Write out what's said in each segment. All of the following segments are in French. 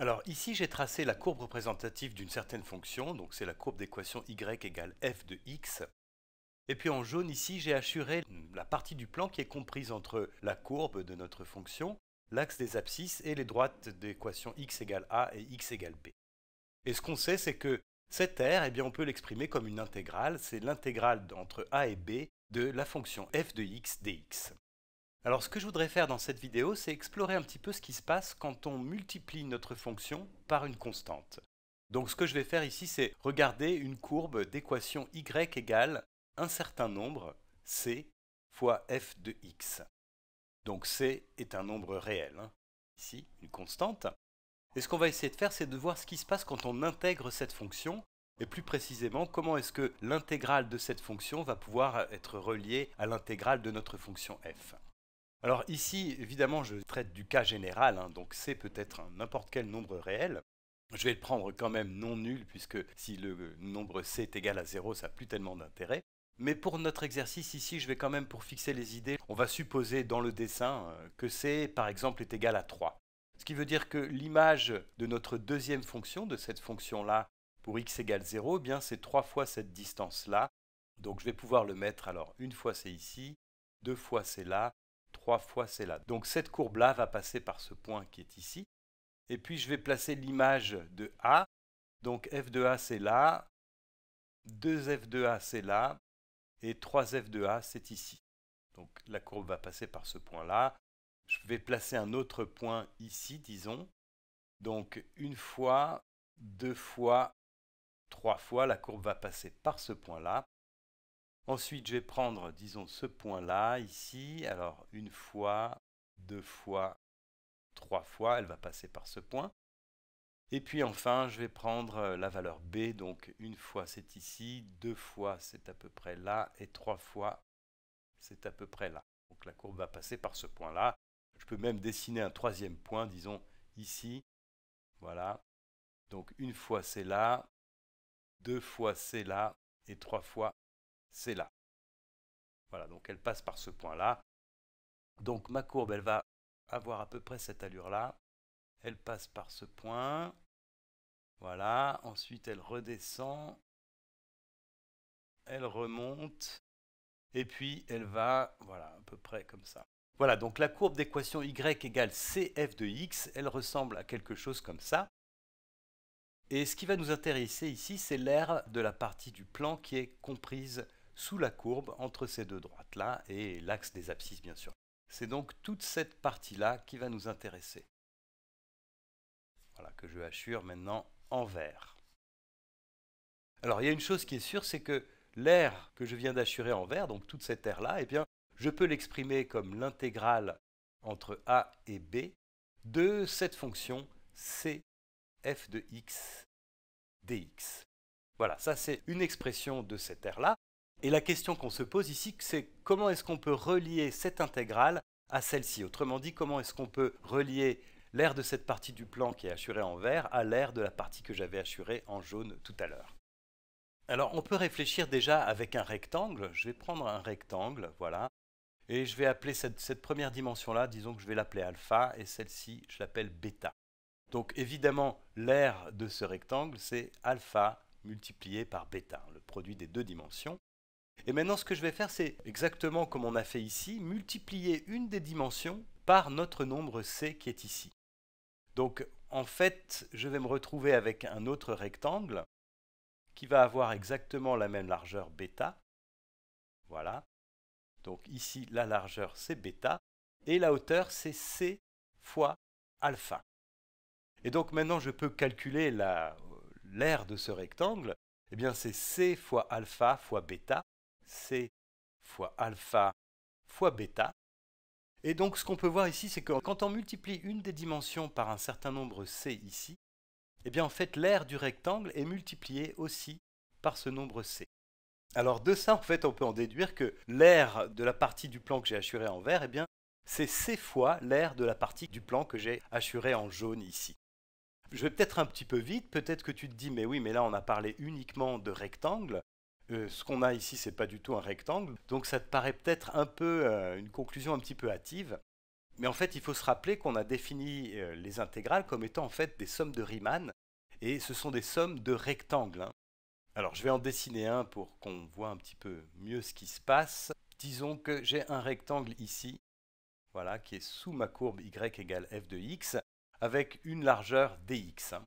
Alors ici, j'ai tracé la courbe représentative d'une certaine fonction, donc c'est la courbe d'équation y égale f de x. Et puis en jaune ici, j'ai assuré la partie du plan qui est comprise entre la courbe de notre fonction, l'axe des abscisses et les droites d'équation x égale a et x égale b. Et ce qu'on sait, c'est que cette R, eh bien, on peut l'exprimer comme une intégrale, c'est l'intégrale entre a et b de la fonction f de x dx. Alors ce que je voudrais faire dans cette vidéo, c'est explorer un petit peu ce qui se passe quand on multiplie notre fonction par une constante. Donc ce que je vais faire ici, c'est regarder une courbe d'équation y égale un certain nombre, c, fois f de x. Donc c est un nombre réel, hein. ici une constante. Et ce qu'on va essayer de faire, c'est de voir ce qui se passe quand on intègre cette fonction, et plus précisément, comment est-ce que l'intégrale de cette fonction va pouvoir être reliée à l'intégrale de notre fonction f. Alors ici, évidemment, je traite du cas général, hein, donc c'est peut-être n'importe quel nombre réel. Je vais le prendre quand même non nul, puisque si le nombre c est égal à 0, ça n'a plus tellement d'intérêt. Mais pour notre exercice ici, je vais quand même, pour fixer les idées, on va supposer dans le dessin euh, que c, par exemple, est égal à 3. Ce qui veut dire que l'image de notre deuxième fonction, de cette fonction-là, pour x égale 0, eh bien c'est 3 fois cette distance-là. Donc je vais pouvoir le mettre, alors une fois c'est ici, deux fois c'est là, 3 fois c'est là. Donc cette courbe-là va passer par ce point qui est ici. Et puis je vais placer l'image de A. Donc f de A c'est là, 2f de A c'est là, et 3f de A c'est ici. Donc la courbe va passer par ce point-là. Je vais placer un autre point ici, disons. Donc une fois, deux fois, trois fois, la courbe va passer par ce point-là. Ensuite, je vais prendre, disons, ce point-là, ici. Alors, une fois, deux fois, trois fois, elle va passer par ce point. Et puis enfin, je vais prendre euh, la valeur B, donc une fois c'est ici, deux fois c'est à peu près là, et trois fois c'est à peu près là. Donc la courbe va passer par ce point-là. Je peux même dessiner un troisième point, disons ici. Voilà. Donc une fois c'est là, deux fois c'est là, et trois fois c'est là. Voilà, donc elle passe par ce point-là. Donc ma courbe, elle va avoir à peu près cette allure-là. Elle passe par ce point. Voilà, ensuite elle redescend. Elle remonte. Et puis elle va, voilà, à peu près comme ça. Voilà, donc la courbe d'équation y égale cf de x, elle ressemble à quelque chose comme ça. Et ce qui va nous intéresser ici, c'est l'aire de la partie du plan qui est comprise sous la courbe entre ces deux droites-là et l'axe des abscisses bien sûr. C'est donc toute cette partie-là qui va nous intéresser. Voilà, que je hachure maintenant en vert. Alors il y a une chose qui est sûre, c'est que l'air que je viens d'assurer en vert, donc toute cette aire-là, eh bien, je peux l'exprimer comme l'intégrale entre a et b de cette fonction c f de x dx. Voilà, ça c'est une expression de cette aire-là. Et la question qu'on se pose ici, c'est comment est-ce qu'on peut relier cette intégrale à celle-ci Autrement dit, comment est-ce qu'on peut relier l'aire de cette partie du plan qui est assurée en vert à l'aire de la partie que j'avais assurée en jaune tout à l'heure Alors, on peut réfléchir déjà avec un rectangle. Je vais prendre un rectangle, voilà. Et je vais appeler cette, première dimension-là, disons que je vais l'appeler alpha, et celle-ci, je l'appelle bêta. Donc évidemment, l'aire de ce rectangle, c'est alpha multiplié par bêta, le produit des deux dimensions. Et maintenant, ce que je vais faire, c'est exactement comme on a fait ici, multiplier une des dimensions par notre nombre C qui est ici. Donc, en fait, je vais me retrouver avec un autre rectangle qui va avoir exactement la même largeur bêta. Voilà. Donc ici, la largeur, c'est bêta, et la hauteur, c'est C fois alpha. Et donc maintenant, je peux calculer l'aire de ce rectangle. Eh bien, c'est C fois alpha fois bêta, C fois alpha fois bêta. Et donc ce qu'on peut voir ici, c'est que quand on multiplie une des dimensions par un certain nombre C ici, eh bien en fait l'aire du rectangle est multipliée aussi par ce nombre C. Alors de ça, en fait, on peut en déduire que l'aire de la partie du plan que j'ai assurée en vert, eh bien, c'est C fois l'aire de la partie du plan que j'ai assurée en jaune ici. Je vais peut-être un petit peu vite, peut-être que tu te dis, mais oui, mais là on a parlé uniquement de rectangle, euh, ce qu'on a ici, ce n'est pas du tout un rectangle. Donc ça te paraît peut-être un peu euh, une conclusion un petit peu hâtive. Mais en fait, il faut se rappeler qu'on a défini euh, les intégrales comme étant en fait des sommes de Riemann. Et ce sont des sommes de rectangles. Hein. Alors je vais en dessiner un pour qu'on voit un petit peu mieux ce qui se passe. Disons que j'ai un rectangle ici, voilà, qui est sous ma courbe y égale f de x, avec une largeur dx. Hein.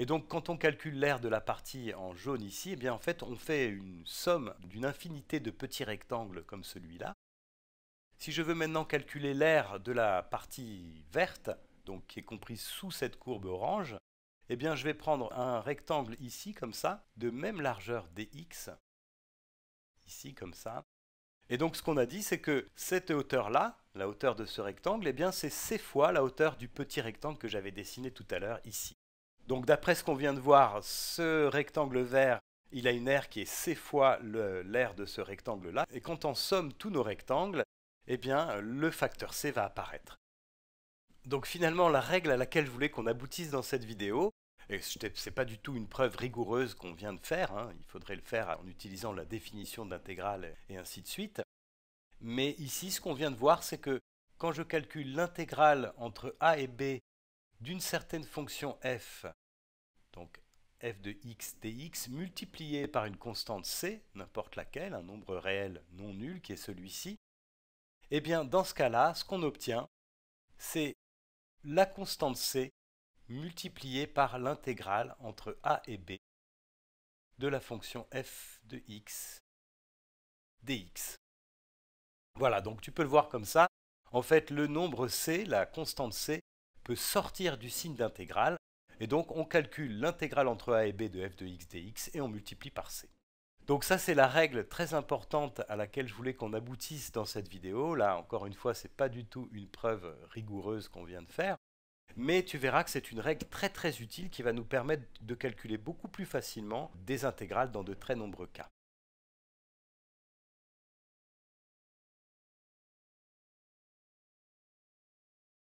Et donc quand on calcule l'aire de la partie en jaune ici, eh bien en fait on fait une somme d'une infinité de petits rectangles comme celui-là. Si je veux maintenant calculer l'aire de la partie verte, donc qui est comprise sous cette courbe orange, eh bien je vais prendre un rectangle ici comme ça, de même largeur dx, ici comme ça. Et donc ce qu'on a dit, c'est que cette hauteur-là, la hauteur de ce rectangle, eh bien c'est c fois la hauteur du petit rectangle que j'avais dessiné tout à l'heure ici. Donc d'après ce qu'on vient de voir, ce rectangle vert, il a une aire qui est c fois l'aire de ce rectangle-là. Et quand on somme tous nos rectangles, eh bien, le facteur c va apparaître. Donc finalement, la règle à laquelle je voulais qu'on aboutisse dans cette vidéo, et ce n'est pas du tout une preuve rigoureuse qu'on vient de faire, hein, il faudrait le faire en utilisant la définition d'intégrale et ainsi de suite, mais ici, ce qu'on vient de voir, c'est que quand je calcule l'intégrale entre a et b d'une certaine fonction f, donc f de x dx, multipliée par une constante c, n'importe laquelle, un nombre réel non nul qui est celui-ci, eh bien dans ce cas-là, ce qu'on obtient, c'est la constante c multipliée par l'intégrale entre a et b de la fonction f de x dx. Voilà, donc tu peux le voir comme ça. En fait, le nombre c, la constante c, peut sortir du signe d'intégrale, et donc on calcule l'intégrale entre a et b de f de x dx et on multiplie par c. Donc ça c'est la règle très importante à laquelle je voulais qu'on aboutisse dans cette vidéo. Là encore une fois c'est pas du tout une preuve rigoureuse qu'on vient de faire, mais tu verras que c'est une règle très très utile qui va nous permettre de calculer beaucoup plus facilement des intégrales dans de très nombreux cas.